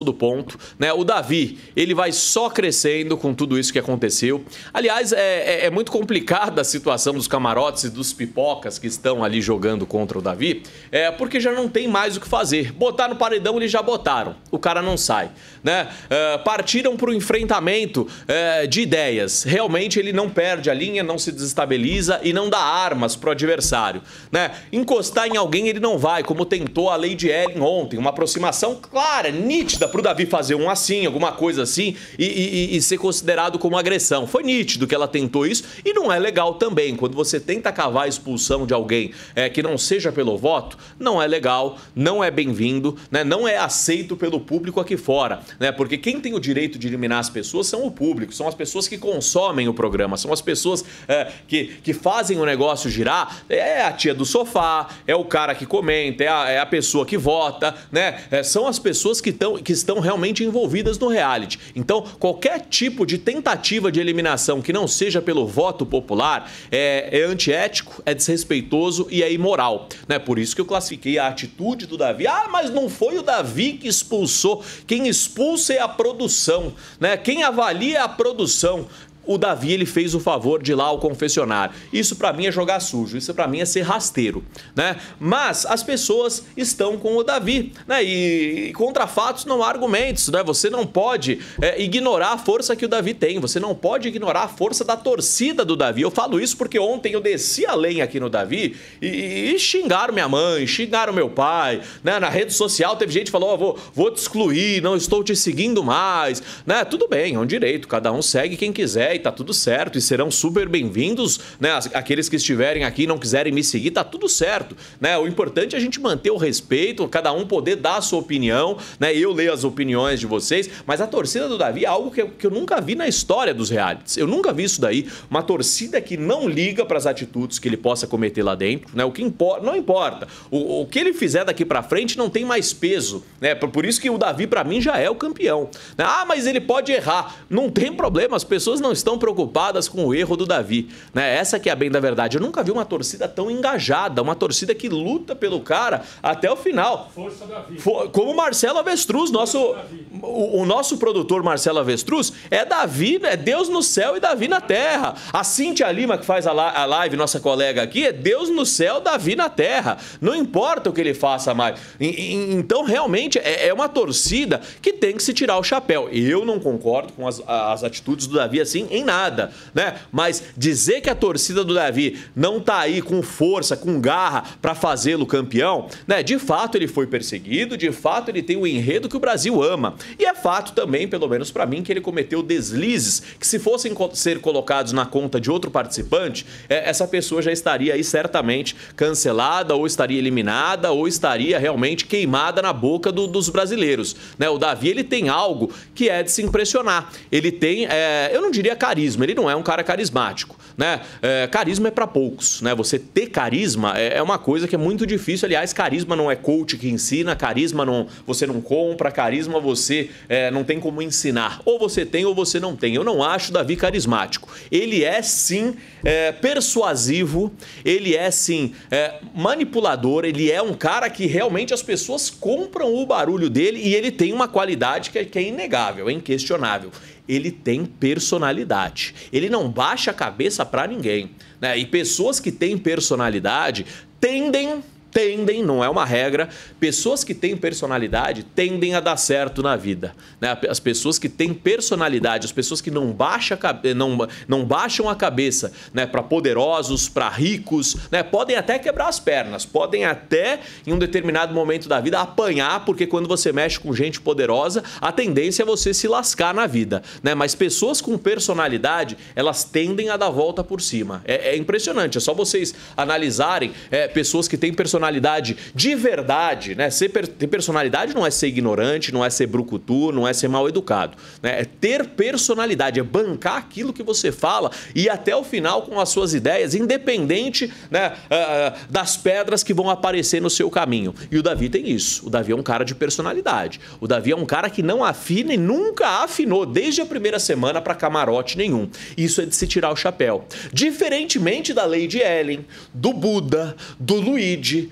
do ponto, né? O Davi, ele vai só crescendo com tudo isso que aconteceu. Aliás, é, é, é muito complicada a situação dos camarotes e dos pipocas que estão ali jogando contra o Davi, é porque já não tem mais o que fazer. Botar no paredão eles já botaram, o cara não sai, né? É, partiram para o enfrentamento é, de ideias. Realmente ele não perde a linha, não se desestabiliza e não dá armas pro adversário, né? Encostar em alguém ele não vai, como tentou a Lady Ellen ontem, uma aproximação clara, nítida pro Davi fazer um assim, alguma coisa assim, e, e, e ser considerado como agressão. Foi nítido que ela tentou isso e não é legal também. Quando você tenta cavar a expulsão de alguém é, que não seja pelo voto, não é legal, não é bem-vindo, né? não é aceito pelo público aqui fora. Né? Porque quem tem o direito de eliminar as pessoas são o público, são as pessoas que consomem o programa, são as pessoas é, que, que fazem o negócio girar. É a tia do sofá, é o cara que comenta, é a, é a pessoa que vota, né? É, são as pessoas que, tão, que estão realmente envolvidas no reality. Então, qualquer tipo de tentativa de eliminação que não seja pelo voto popular é, é antiético, é desrespeitoso e é imoral. Né? Por isso que eu classifiquei a atitude do Davi. Ah, mas não foi o Davi que expulsou. Quem expulsa é a produção, né? Quem avalia é a produção o Davi ele fez o favor de ir lá ao confessionário. Isso para mim é jogar sujo, isso para mim é ser rasteiro, né? Mas as pessoas estão com o Davi, né? E, e contra fatos não há argumentos, né? Você não pode é, ignorar a força que o Davi tem, você não pode ignorar a força da torcida do Davi. Eu falo isso porque ontem eu desci a lenha aqui no Davi e, e xingaram minha mãe, xingaram meu pai, né? Na rede social teve gente que falou, oh, vou, vou te excluir, não estou te seguindo mais, né? Tudo bem, é um direito, cada um segue quem quiser e tá tudo certo, e serão super bem-vindos, né? Aqueles que estiverem aqui e não quiserem me seguir, tá tudo certo, né? O importante é a gente manter o respeito, cada um poder dar a sua opinião, né? Eu leio as opiniões de vocês, mas a torcida do Davi é algo que, eu nunca vi na história dos realities. Eu nunca vi isso daí, uma torcida que não liga para as atitudes que ele possa cometer lá dentro, né? O que importa, não importa. O, o que ele fizer daqui para frente não tem mais peso, né? Por isso que o Davi para mim já é o campeão. Né? Ah, mas ele pode errar. Não tem problema, as pessoas não estão estão preocupadas com o erro do Davi. Né? Essa que é a bem da verdade. Eu nunca vi uma torcida tão engajada, uma torcida que luta pelo cara até o final. Força Davi. como Marcelo Avestruz, nosso, o, o, nosso produtor Marcelo Avestruz é Davi, é Deus no céu e Davi na terra. A Cintia Lima, que faz a, a live, nossa colega aqui, é Deus no céu, Davi na terra. Não importa o que ele faça mais. Então, realmente, é, é uma torcida que tem que se tirar o chapéu. Eu não concordo com as, as atitudes do Davi assim em nada, né? Mas dizer que a torcida do Davi não tá aí com força, com garra para fazê-lo campeão, né? De fato ele foi perseguido, de fato ele tem o um enredo que o Brasil ama. E é fato também, pelo menos para mim, que ele cometeu deslizes que se fossem ser colocados na conta de outro participante, é, essa pessoa já estaria aí certamente cancelada ou estaria eliminada ou estaria realmente queimada na boca do, dos brasileiros, né? O Davi ele tem algo que é de se impressionar. Ele tem, é, eu não diria carisma, ele não é um cara carismático né? É, carisma é para poucos, né? Você ter carisma é, é, uma coisa que é muito difícil. Aliás, carisma não é coach que ensina, carisma não você não compra, carisma você é, não tem como ensinar. Ou você tem ou você não tem. Eu não acho Davi carismático. Ele é sim é, persuasivo, ele é sim é, manipulador, ele é um cara que realmente as pessoas compram o barulho dele e ele tem uma qualidade que é, que é inegável, é inquestionável. Ele tem personalidade. Ele não baixa a cabeça para ninguém. Né? E pessoas que têm personalidade tendem tendem, não é uma regra, pessoas que têm personalidade tendem a dar certo na vida. Né? As pessoas que têm personalidade, as pessoas que não, baixa, não, não baixam a cabeça né? para poderosos, para ricos, né? podem até quebrar as pernas, podem até, em um determinado momento da vida, apanhar, porque quando você mexe com gente poderosa, a tendência é você se lascar na vida. Né? Mas pessoas com personalidade, elas tendem a dar volta por cima. É, é impressionante, é só vocês analisarem é, pessoas que têm personalidade personalidade de verdade, né? Ser per ter personalidade não é ser ignorante, não é ser brucutu, não é ser mal educado. Né? É ter personalidade, é bancar aquilo que você fala e até o final com as suas ideias, independente né, uh, das pedras que vão aparecer no seu caminho. E o Davi tem isso. O Davi é um cara de personalidade. O Davi é um cara que não afina e nunca afinou desde a primeira semana para camarote nenhum. Isso é de se tirar o chapéu. Diferentemente da Lady Ellen, do Buda, do Luigi,